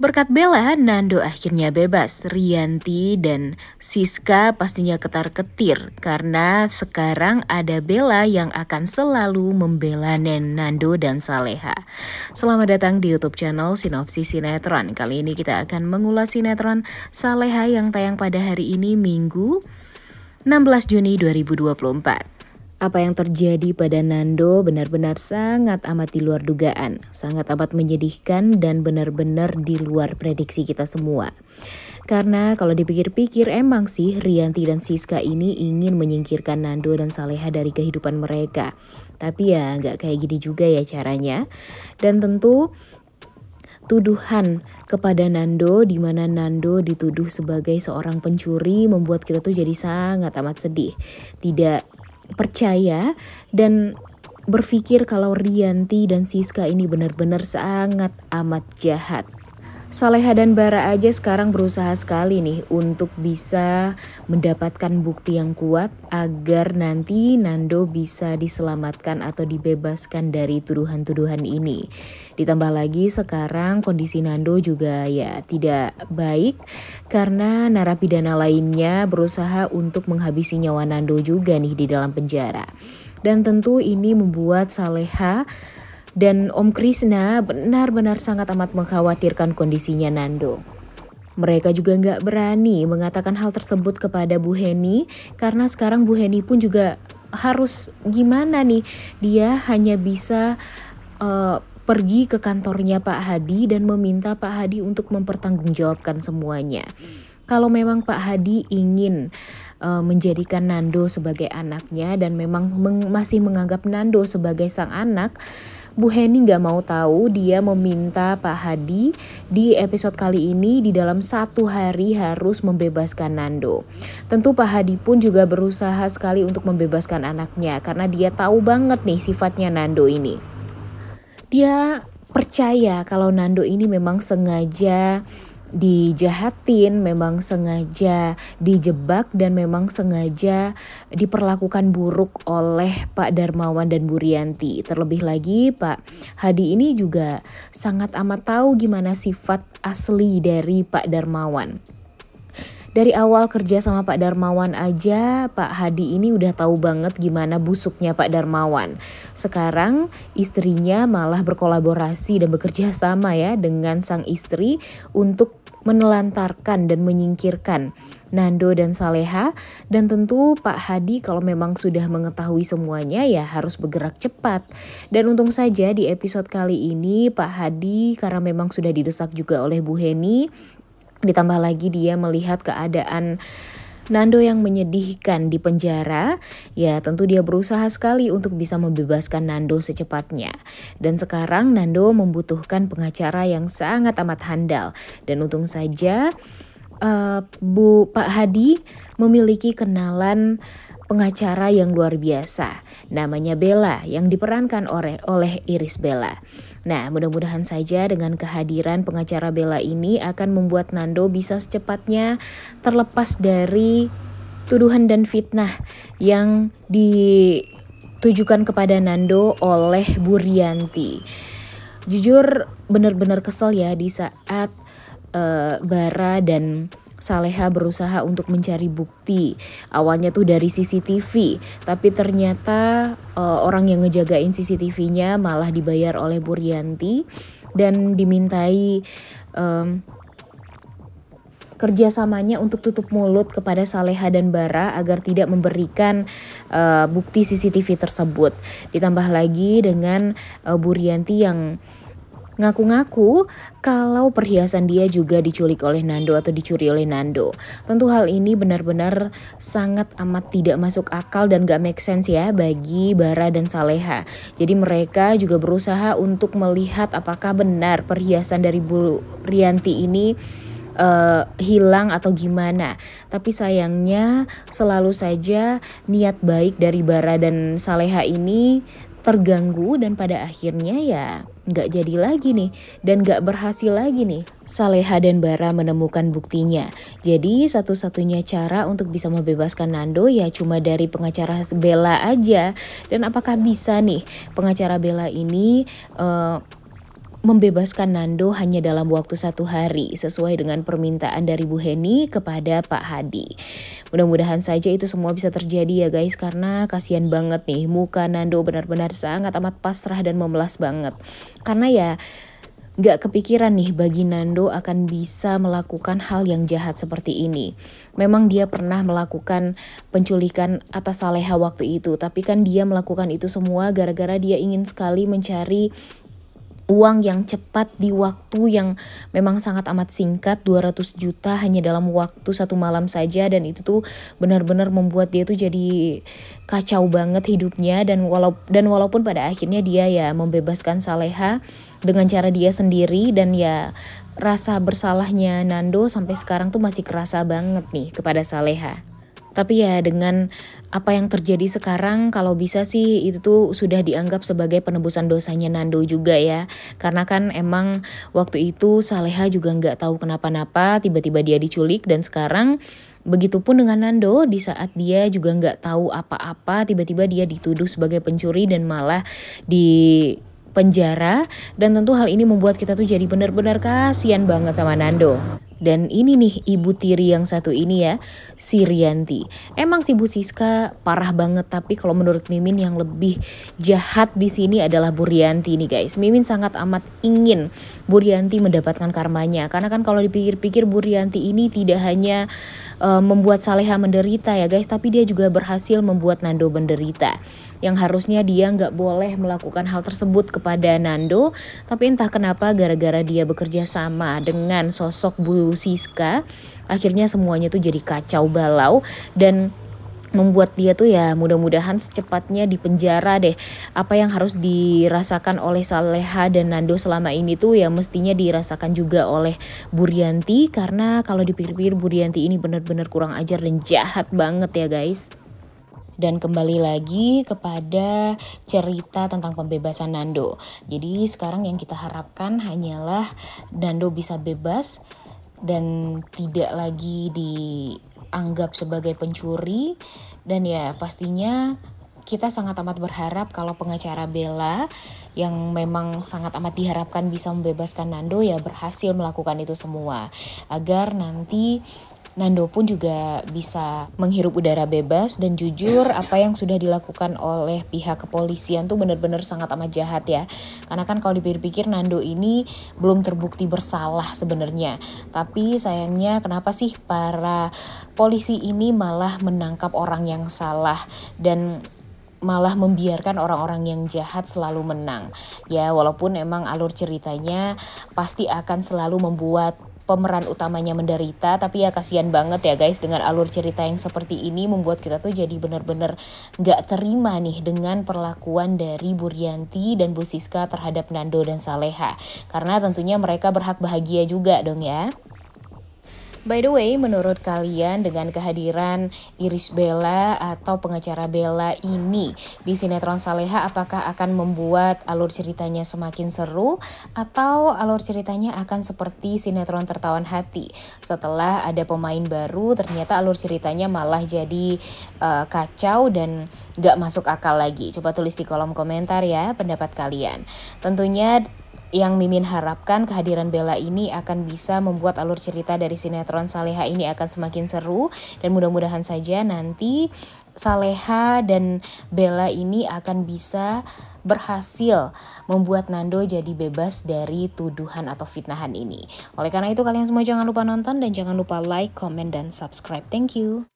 Berkat Bella, Nando akhirnya bebas. Rianti dan Siska pastinya ketar-ketir karena sekarang ada Bella yang akan selalu membela Nen Nando dan Saleha. Selamat datang di YouTube channel Sinopsis Sinetron. Kali ini kita akan mengulas sinetron Saleha yang tayang pada hari ini Minggu 16 Juni 2024. Apa yang terjadi pada Nando benar-benar sangat amat di luar dugaan, sangat amat menyedihkan dan benar-benar di luar prediksi kita semua. Karena kalau dipikir-pikir emang sih Rianti dan Siska ini ingin menyingkirkan Nando dan Saleha dari kehidupan mereka. Tapi ya nggak kayak gini juga ya caranya. Dan tentu tuduhan kepada Nando di mana Nando dituduh sebagai seorang pencuri membuat kita tuh jadi sangat amat sedih. Tidak percaya dan berpikir kalau Rianti dan Siska ini benar-benar sangat amat jahat. Saleha dan Bara aja sekarang berusaha sekali nih untuk bisa mendapatkan bukti yang kuat agar nanti Nando bisa diselamatkan atau dibebaskan dari tuduhan-tuduhan ini. Ditambah lagi sekarang kondisi Nando juga ya tidak baik karena narapidana lainnya berusaha untuk menghabisi nyawa Nando juga nih di dalam penjara. Dan tentu ini membuat Saleha dan Om Krishna benar-benar sangat amat mengkhawatirkan kondisinya Nando. Mereka juga nggak berani mengatakan hal tersebut kepada Bu Heni karena sekarang Bu Heni pun juga harus gimana nih? Dia hanya bisa uh, pergi ke kantornya Pak Hadi dan meminta Pak Hadi untuk mempertanggungjawabkan semuanya. Kalau memang Pak Hadi ingin uh, menjadikan Nando sebagai anaknya dan memang meng masih menganggap Nando sebagai sang anak, Bu Heni nggak mau tahu dia meminta Pak Hadi di episode kali ini di dalam satu hari harus membebaskan Nando. Tentu Pak Hadi pun juga berusaha sekali untuk membebaskan anaknya karena dia tahu banget nih sifatnya Nando ini. Dia percaya kalau Nando ini memang sengaja dijahatin, memang sengaja dijebak dan memang sengaja diperlakukan buruk oleh Pak Darmawan dan Bu Rianti. Terlebih lagi Pak Hadi ini juga sangat amat tahu gimana sifat asli dari Pak Darmawan dari awal kerja sama Pak Darmawan aja Pak Hadi ini udah tahu banget gimana busuknya Pak Darmawan. Sekarang istrinya malah berkolaborasi dan bekerja sama ya dengan sang istri untuk menelantarkan dan menyingkirkan Nando dan Saleha dan tentu Pak Hadi kalau memang sudah mengetahui semuanya ya harus bergerak cepat. Dan untung saja di episode kali ini Pak Hadi karena memang sudah didesak juga oleh Bu Heni ditambah lagi dia melihat keadaan Nando yang menyedihkan di penjara, ya tentu dia berusaha sekali untuk bisa membebaskan Nando secepatnya. Dan sekarang Nando membutuhkan pengacara yang sangat amat handal. Dan untung saja uh, Bu Pak Hadi memiliki kenalan pengacara yang luar biasa. Namanya Bella yang diperankan oleh, oleh Iris Bella. Nah, mudah-mudahan saja dengan kehadiran pengacara Bella ini akan membuat Nando bisa secepatnya terlepas dari tuduhan dan fitnah yang ditujukan kepada Nando oleh Burianti. Jujur benar-benar kesel ya di saat uh, Bara dan Saleha berusaha untuk mencari bukti. Awalnya tuh dari CCTV, tapi ternyata uh, orang yang ngejagain CCTV-nya malah dibayar oleh Buryanti dan dimintai um, kerjasamanya untuk tutup mulut kepada Saleha dan Bara agar tidak memberikan uh, bukti CCTV tersebut. Ditambah lagi dengan uh, eh, Buryanti yang ngaku-ngaku kalau perhiasan dia juga diculik oleh Nando atau dicuri oleh Nando. Tentu hal ini benar-benar sangat amat tidak masuk akal dan gak make sense ya bagi Bara dan Saleha. Jadi mereka juga berusaha untuk melihat apakah benar perhiasan dari Bu Rianti ini uh, hilang atau gimana. Tapi sayangnya selalu saja niat baik dari Bara dan Saleha ini terganggu dan pada akhirnya ya nggak jadi lagi nih dan nggak berhasil lagi nih. Saleha dan Bara menemukan buktinya. Jadi satu-satunya cara untuk bisa membebaskan Nando ya cuma dari pengacara Bella aja. Dan apakah bisa nih pengacara Bella ini uh, membebaskan Nando hanya dalam waktu satu hari sesuai dengan permintaan dari Bu Heni kepada Pak Hadi. Mudah-mudahan saja itu semua bisa terjadi ya guys karena kasihan banget nih muka Nando benar-benar sangat amat pasrah dan memelas banget. Karena ya gak kepikiran nih bagi Nando akan bisa melakukan hal yang jahat seperti ini. Memang dia pernah melakukan penculikan atas Saleha waktu itu, tapi kan dia melakukan itu semua gara-gara dia ingin sekali mencari uang yang cepat di waktu yang memang sangat amat singkat 200 juta hanya dalam waktu satu malam saja dan itu tuh benar-benar membuat dia tuh jadi kacau banget hidupnya dan walau dan walaupun pada akhirnya dia ya membebaskan Saleha dengan cara dia sendiri dan ya rasa bersalahnya Nando sampai sekarang tuh masih kerasa banget nih kepada Saleha. Tapi ya dengan apa yang terjadi sekarang kalau bisa sih itu tuh sudah dianggap sebagai penebusan dosanya Nando juga ya. Karena kan emang waktu itu Saleha juga nggak tahu kenapa-napa tiba-tiba dia diculik dan sekarang Begitupun dengan Nando di saat dia juga nggak tahu apa-apa tiba-tiba dia dituduh sebagai pencuri dan malah di penjara dan tentu hal ini membuat kita tuh jadi benar-benar kasihan banget sama Nando. Dan ini nih ibu tiri yang satu ini ya, si Rianti. Emang si Bu Siska parah banget, tapi kalau menurut Mimin yang lebih jahat di sini adalah Bu Rianti nih guys. Mimin sangat amat ingin Bu Rianti mendapatkan karmanya. Karena kan kalau dipikir-pikir Bu Rianti ini tidak hanya uh, membuat Saleha menderita ya guys, tapi dia juga berhasil membuat Nando menderita. Yang harusnya dia nggak boleh melakukan hal tersebut kepada Nando, tapi entah kenapa gara-gara dia bekerja sama dengan sosok Bu Siska, akhirnya semuanya tuh jadi kacau balau dan membuat dia tuh ya mudah-mudahan secepatnya di penjara deh. Apa yang harus dirasakan oleh Saleha dan Nando selama ini tuh ya mestinya dirasakan juga oleh Burianti karena kalau dipikir-pikir Burianti ini benar-benar kurang ajar dan jahat banget ya guys dan kembali lagi kepada cerita tentang pembebasan Nando. Jadi sekarang yang kita harapkan hanyalah Nando bisa bebas dan tidak lagi di anggap sebagai pencuri dan ya pastinya kita sangat amat berharap kalau pengacara Bella yang memang sangat amat diharapkan bisa membebaskan Nando ya berhasil melakukan itu semua agar nanti Nando pun juga bisa menghirup udara bebas dan jujur apa yang sudah dilakukan oleh pihak kepolisian tuh benar-benar sangat amat jahat ya. Karena kan kalau dipikir-pikir Nando ini belum terbukti bersalah sebenarnya. Tapi sayangnya kenapa sih para polisi ini malah menangkap orang yang salah dan malah membiarkan orang-orang yang jahat selalu menang. Ya, walaupun emang alur ceritanya pasti akan selalu membuat pemeran utamanya menderita tapi ya kasihan banget ya guys dengan alur cerita yang seperti ini membuat kita tuh jadi bener-bener gak terima nih dengan perlakuan dari Burianti dan Bu Siska terhadap Nando dan Saleha karena tentunya mereka berhak bahagia juga dong ya. By the way, menurut kalian dengan kehadiran Iris Bella atau pengacara Bella ini di sinetron Saleha apakah akan membuat alur ceritanya semakin seru atau alur ceritanya akan seperti sinetron tertawan hati? Setelah ada pemain baru, ternyata alur ceritanya malah jadi uh, kacau dan gak masuk akal lagi. Coba tulis di kolom komentar ya pendapat kalian. Tentunya yang Mimin harapkan kehadiran Bella ini akan bisa membuat alur cerita dari sinetron Saleha ini akan semakin seru dan mudah-mudahan saja nanti Saleha dan Bella ini akan bisa berhasil membuat Nando jadi bebas dari tuduhan atau fitnahan ini. Oleh karena itu kalian semua jangan lupa nonton dan jangan lupa like, comment, dan subscribe. Thank you.